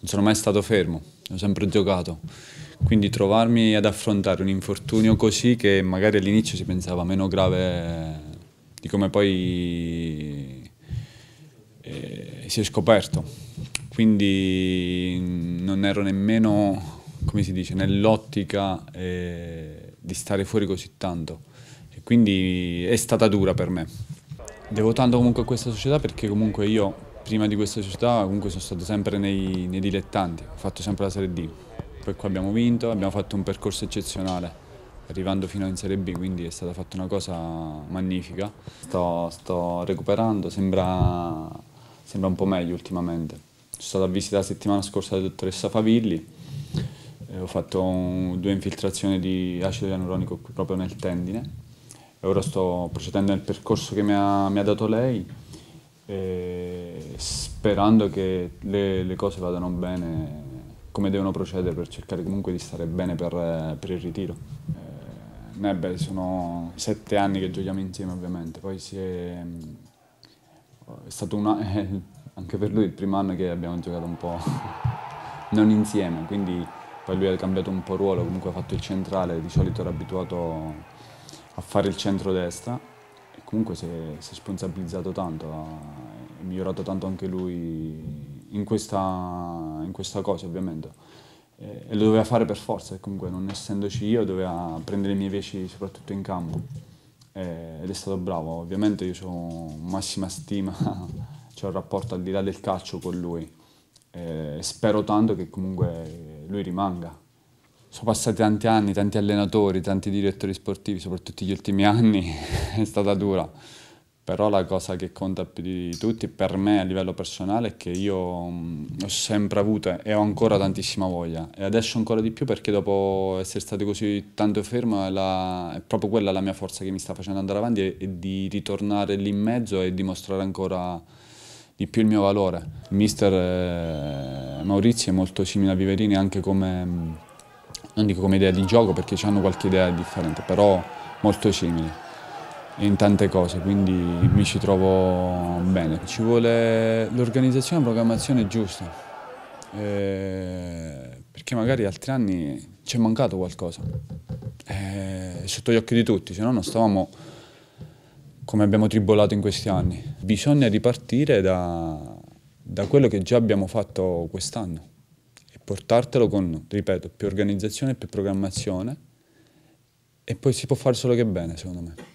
Non sono mai stato fermo, ho sempre giocato. Quindi trovarmi ad affrontare un infortunio così che magari all'inizio si pensava meno grave di come poi eh, si è scoperto. Quindi mm, non ero nemmeno, come si dice, nell'ottica eh, di stare fuori così tanto. E quindi è stata dura per me. Devo tanto comunque a questa società perché comunque io prima di questa società comunque sono stato sempre nei, nei dilettanti, ho fatto sempre la Serie D, poi qua abbiamo vinto, abbiamo fatto un percorso eccezionale arrivando fino in Serie B, quindi è stata fatta una cosa magnifica. Sto, sto recuperando, sembra, sembra, un po' meglio ultimamente. Sono stato a visita la settimana scorsa dalla dottoressa Favilli, ho fatto un, due infiltrazioni di acido ialuronico proprio nel tendine e ora sto procedendo nel percorso che mi ha, mi ha dato lei. E sperando che le, le, cose vadano bene come devono procedere per cercare comunque di stare bene per, per il ritiro. Eh, ne, beh, sono sette anni che giochiamo insieme ovviamente, poi è, è, stato una, è eh, anche per lui il primo anno che abbiamo giocato un po' non insieme, quindi poi lui ha cambiato un po' ruolo, comunque ha fatto il centrale, di solito era abituato a fare il centro-destra e comunque si è, si è responsabilizzato tanto. A, migliorato tanto anche lui in questa, in questa cosa ovviamente. E, lo doveva fare per forza, comunque non essendoci io doveva prendere i miei veci soprattutto in campo. E, ed è stato bravo, ovviamente io ho massima stima, ho un rapporto al di là del calcio con lui. E spero tanto che comunque lui rimanga. Sono passati tanti anni, tanti allenatori, tanti direttori sportivi, soprattutto gli ultimi anni, è stata dura però la cosa che conta più di tutti per me a livello personale è che io mh, mm, ho sempre avuto e ho ancora tantissima voglia e adesso ancora di più perché dopo essere stato così tanto fermo è, la, è proprio quella la mia forza che mi sta facendo andare avanti e, e di ritornare lì in mezzo e dimostrare ancora di più il mio valore. mister eh, Maurizio è molto simile a Viverini anche come, mm, non dico come idea di gioco perché hanno qualche idea differente, però molto simile in tante cose, quindi mi ci trovo bene. Ci vuole l'organizzazione e la programmazione giusta, eh, perché magari altri anni ci è mancato qualcosa, eh, sotto gli occhi di tutti, se no non stavamo come abbiamo tribolato in questi anni. Bisogna ripartire da, da quello che già abbiamo fatto quest'anno e portartelo con, ripeto, più organizzazione, più programmazione e poi si può fare solo che bene, secondo me.